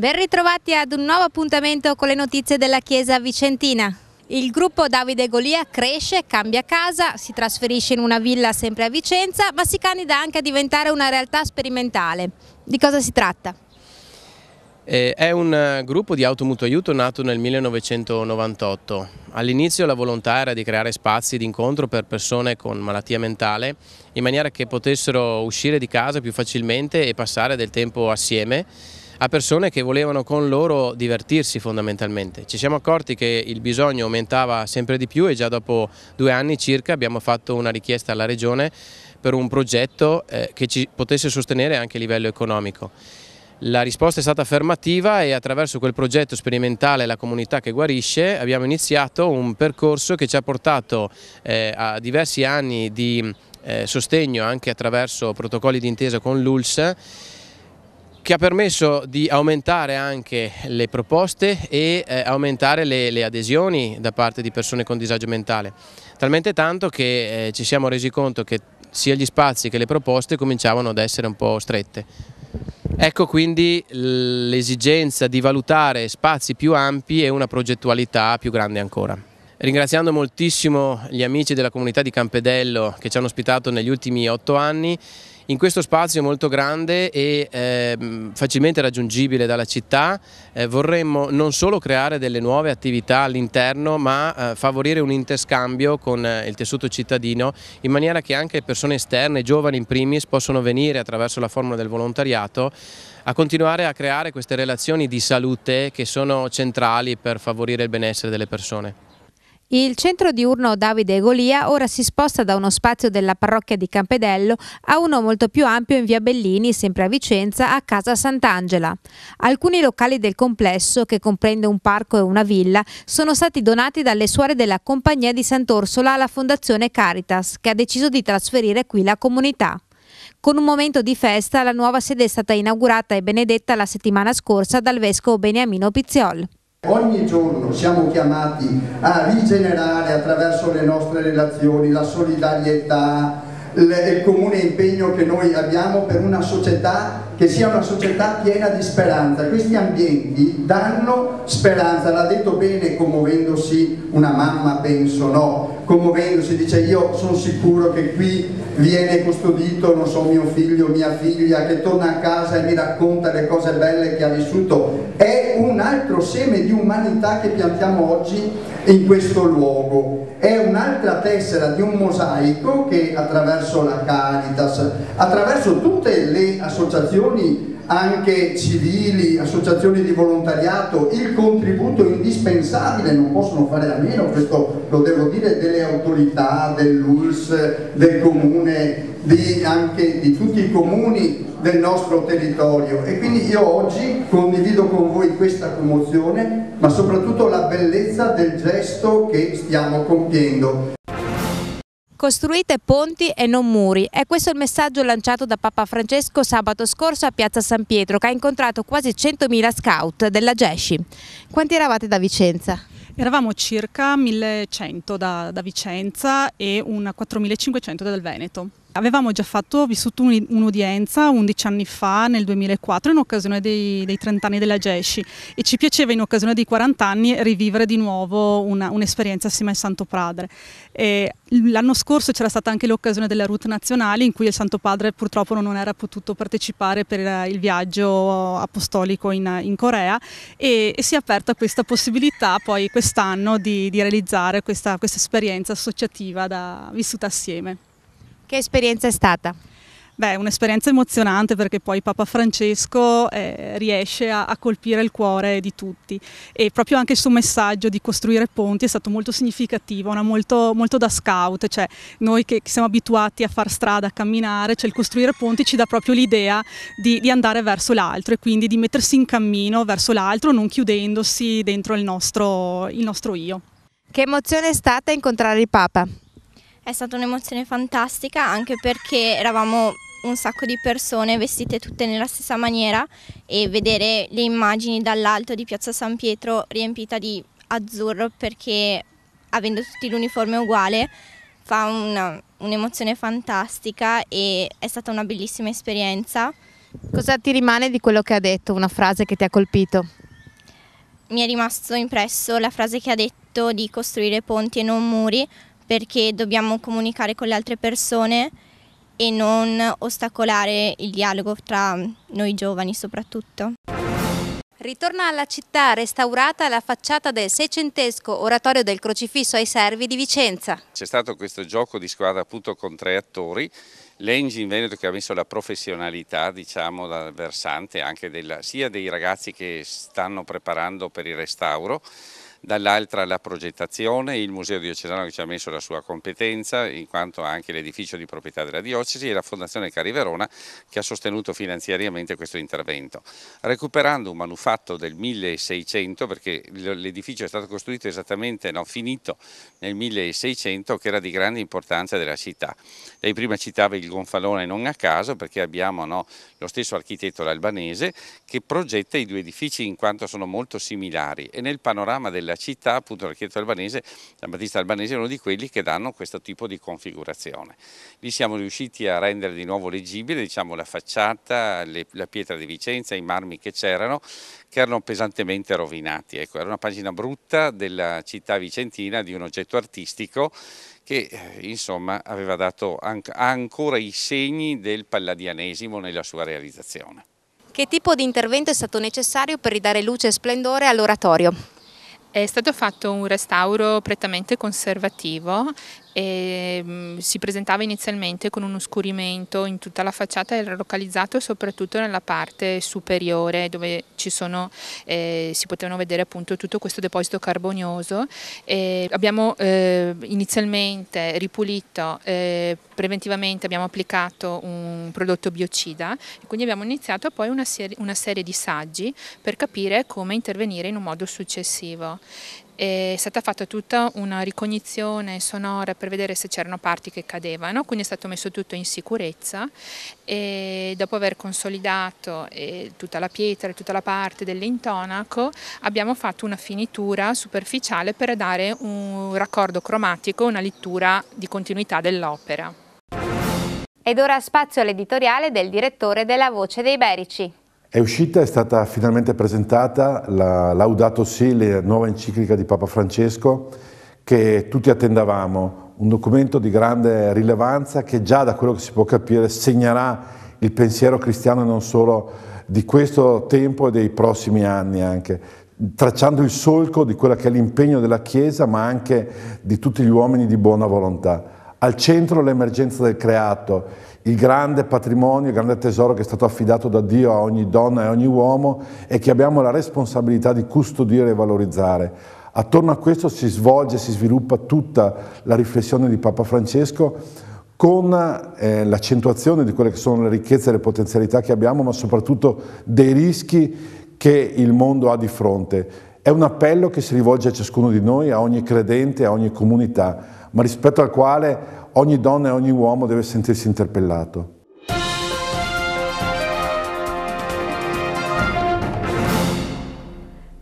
Ben ritrovati ad un nuovo appuntamento con le notizie della Chiesa Vicentina. Il gruppo Davide Golia cresce, cambia casa, si trasferisce in una villa sempre a Vicenza, ma si candida anche a diventare una realtà sperimentale. Di cosa si tratta? Eh, è un eh, gruppo di automutuo aiuto nato nel 1998. All'inizio la volontà era di creare spazi di incontro per persone con malattia mentale in maniera che potessero uscire di casa più facilmente e passare del tempo assieme a persone che volevano con loro divertirsi fondamentalmente. Ci siamo accorti che il bisogno aumentava sempre di più e già dopo due anni circa abbiamo fatto una richiesta alla Regione per un progetto eh, che ci potesse sostenere anche a livello economico. La risposta è stata affermativa e attraverso quel progetto sperimentale La comunità che guarisce abbiamo iniziato un percorso che ci ha portato eh, a diversi anni di eh, sostegno anche attraverso protocolli d'intesa con l'ULS che ha permesso di aumentare anche le proposte e eh, aumentare le, le, adesioni da parte di persone con disagio mentale, talmente tanto che eh, ci siamo resi conto che sia gli spazi che le proposte cominciavano ad essere un po' strette. Ecco quindi l'esigenza di valutare spazi più ampi e una progettualità più grande ancora ringraziando moltissimo gli amici della comunità di Campedello che ci hanno ospitato negli ultimi otto anni in questo spazio molto grande e eh, facilmente raggiungibile dalla città eh, vorremmo non solo creare delle nuove attività all'interno ma eh, favorire un interscambio con eh, il tessuto cittadino in maniera che anche persone esterne, giovani in primis, possono venire attraverso la formula del volontariato a continuare a creare queste relazioni di salute che sono centrali per favorire il benessere delle persone. Il centro diurno Davide e Golia ora si sposta da uno spazio della parrocchia di Campedello a uno molto più ampio in via Bellini, sempre a Vicenza, a Casa Sant'Angela. Alcuni locali del complesso, che comprende un parco e una villa, sono stati donati dalle suore della Compagnia di Sant'Orsola alla Fondazione Caritas, che ha deciso di trasferire qui la comunità. Con un momento di festa, la nuova sede è stata inaugurata e benedetta la settimana scorsa dal vescovo Beniamino Pizziol. Ogni giorno siamo chiamati a rigenerare attraverso le nostre relazioni la solidarietà, il comune impegno che noi abbiamo per una società che sia una società piena di speranza. Questi ambienti danno speranza, l'ha detto bene commuovendosi una mamma, penso, no? Commuovendosi dice io sono sicuro che qui viene custodito, non so, mio figlio, mia figlia, che torna a casa e mi racconta le cose belle che ha vissuto. È un altro seme di umanità che piantiamo oggi in questo luogo, è un'altra tessera di un mosaico che attraverso la Caritas, attraverso tutte le associazioni anche civili, associazioni di volontariato, il contributo indispensabile, non possono fare a meno, questo lo devo dire, delle autorità, dell'ULS, del comune, di, anche di tutti i comuni del nostro territorio e quindi io oggi condivido con voi questa commozione ma soprattutto la bellezza del gesto che stiamo compiendo. Costruite ponti e non muri. È questo il messaggio lanciato da Papa Francesco sabato scorso a Piazza San Pietro che ha incontrato quasi 100.000 scout della GESCI. Quanti eravate da Vicenza? Eravamo circa 1100 da, da Vicenza e una 4500 dal Veneto. Avevamo già fatto, vissuto un'udienza 11 anni fa, nel 2004, in occasione dei, dei 30 anni della GESCI e ci piaceva in occasione dei 40 anni rivivere di nuovo un'esperienza assieme al Santo Padre. L'anno scorso c'era stata anche l'occasione della route nazionale in cui il Santo Padre purtroppo non era potuto partecipare per il viaggio apostolico in, in Corea e, e, si è aperta questa possibilità poi quest'anno di, di, realizzare questa, questa esperienza associativa da, vissuta assieme. Che esperienza è stata? Beh, un'esperienza emozionante perché poi Papa Francesco eh, riesce a, a, colpire il cuore di tutti e proprio anche il suo messaggio di costruire ponti è stato molto significativo, una molto, molto da scout, cioè noi che siamo abituati a far strada, a camminare, cioè il costruire ponti ci dà proprio l'idea di, di, andare verso l'altro e quindi di mettersi in cammino verso l'altro non chiudendosi dentro il nostro, il nostro io. Che emozione è stata incontrare il Papa? È stata un'emozione fantastica anche perché eravamo un sacco di persone vestite tutte nella stessa maniera e vedere le immagini dall'alto di Piazza San Pietro riempita di azzurro perché avendo tutti l'uniforme uguale fa un'emozione fantastica e è stata una bellissima esperienza. Cosa ti rimane di quello che ha detto? Una frase che ti ha colpito? Mi è rimasto impresso la frase che ha detto di costruire ponti e non muri perché dobbiamo comunicare con le altre persone e non ostacolare il dialogo tra noi giovani soprattutto. Ritorna alla città restaurata la facciata del seicentesco oratorio del crocifisso ai servi di Vicenza. C'è stato questo gioco di squadra appunto con tre attori, l'engine Veneto che ha messo la professionalità diciamo dal versante anche della, sia dei ragazzi che stanno preparando per il restauro dall'altra la progettazione, il Museo Diocesano che ci ha messo la sua competenza in quanto anche l'edificio di proprietà della diocesi e la Fondazione Cari Verona che ha sostenuto finanziariamente questo intervento, recuperando un manufatto del 1600 perché l'edificio è stato costruito esattamente, no, finito nel 1600 che era di grande importanza della città. Lei prima citava il gonfalone non a caso perché abbiamo no, lo stesso architetto l'albanese che progetta i due edifici in quanto sono molto similari e nel panorama della della città, appunto l'architetto albanese, Battista albanese è uno di quelli che danno questo tipo di configurazione. Lì siamo riusciti a rendere di nuovo leggibile diciamo, la facciata, le, la pietra di Vicenza, i marmi che c'erano, che erano pesantemente rovinati. Ecco, era una pagina brutta della città vicentina di un oggetto artistico che eh, insomma aveva dato anche, ancora i segni del palladianesimo nella sua realizzazione. Che tipo di intervento è stato necessario per ridare luce e splendore all'oratorio? È stato fatto un restauro prettamente conservativo e si presentava inizialmente con un oscurimento in tutta la facciata era localizzato soprattutto nella parte superiore dove sono, eh, si potevano vedere appunto tutto questo deposito carbonioso. E abbiamo eh, inizialmente ripulito, eh, preventivamente abbiamo applicato un prodotto biocida e quindi abbiamo iniziato poi una serie, una serie di saggi per capire come intervenire in un modo successivo è stata fatta tutta una ricognizione sonora per vedere se c'erano parti che cadevano, quindi è stato messo tutto in sicurezza e dopo aver consolidato eh, tutta la pietra e tutta la parte dell'intonaco abbiamo fatto una finitura superficiale per dare un raccordo cromatico, una lettura di continuità dell'opera. Ed ora spazio all'editoriale del direttore della Voce dei Berici. È uscita, è stata finalmente presentata la Laudato Si, la nuova enciclica di Papa Francesco, che tutti attendavamo, un documento di grande rilevanza che già da quello che si può capire segnerà il pensiero cristiano non solo di questo tempo e dei prossimi anni anche, tracciando il solco di quello che è l'impegno della Chiesa ma anche di tutti gli uomini di buona volontà. Al centro l'emergenza del creato, il grande patrimonio, il grande tesoro che è stato affidato da Dio a ogni donna e a ogni uomo e che abbiamo la responsabilità di custodire e valorizzare. Attorno a questo si svolge, e si sviluppa tutta la riflessione di Papa Francesco con eh, l'accentuazione di quelle che sono le ricchezze e le potenzialità che abbiamo, ma soprattutto dei rischi che il mondo ha di fronte. È un appello che si rivolge a ciascuno di noi, a ogni credente, a ogni comunità ma rispetto al quale ogni donna e ogni uomo deve sentirsi interpellato.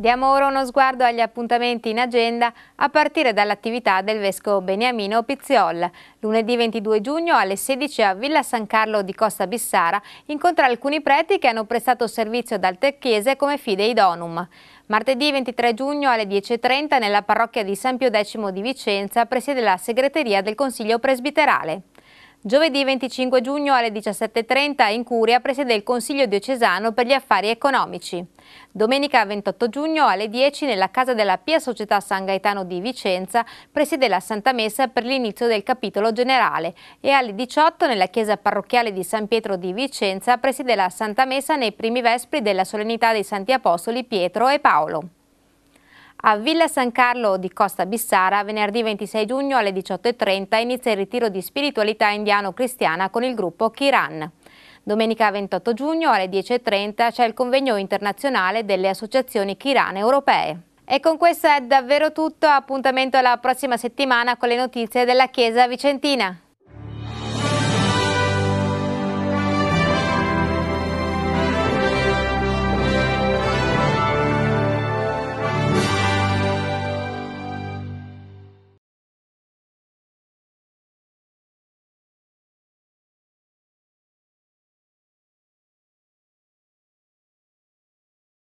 Diamo ora uno sguardo agli appuntamenti in agenda a partire dall'attività del Vescovo Beniamino Pizziol. Lunedì 22 giugno alle 16 a Villa San Carlo di Costa Bissara incontra alcuni preti che hanno prestato servizio dal Tecchese come fidei donum. Martedì 23 giugno alle 10.30 nella parrocchia di San Pio X di Vicenza presiede la segreteria del Consiglio Presbiterale. Giovedì 25 giugno alle 17.30 in Curia presiede il Consiglio diocesano per gli affari economici. Domenica 28 giugno alle 10 nella Casa della Pia Società San Gaetano di Vicenza presiede la Santa Messa per l'inizio del capitolo generale e alle 18 nella Chiesa Parrocchiale di San Pietro di Vicenza presiede la Santa Messa nei primi vespri della solennità dei Santi Apostoli Pietro e Paolo. A Villa San Carlo di Costa Bissara, venerdì 26 giugno alle 18.30 inizia il ritiro di spiritualità indiano-cristiana con il gruppo Kiran. Domenica 28 giugno alle 10.30 c'è il convegno internazionale delle associazioni Kiran europee. E con questo è davvero tutto, appuntamento alla prossima settimana con le notizie della Chiesa Vicentina.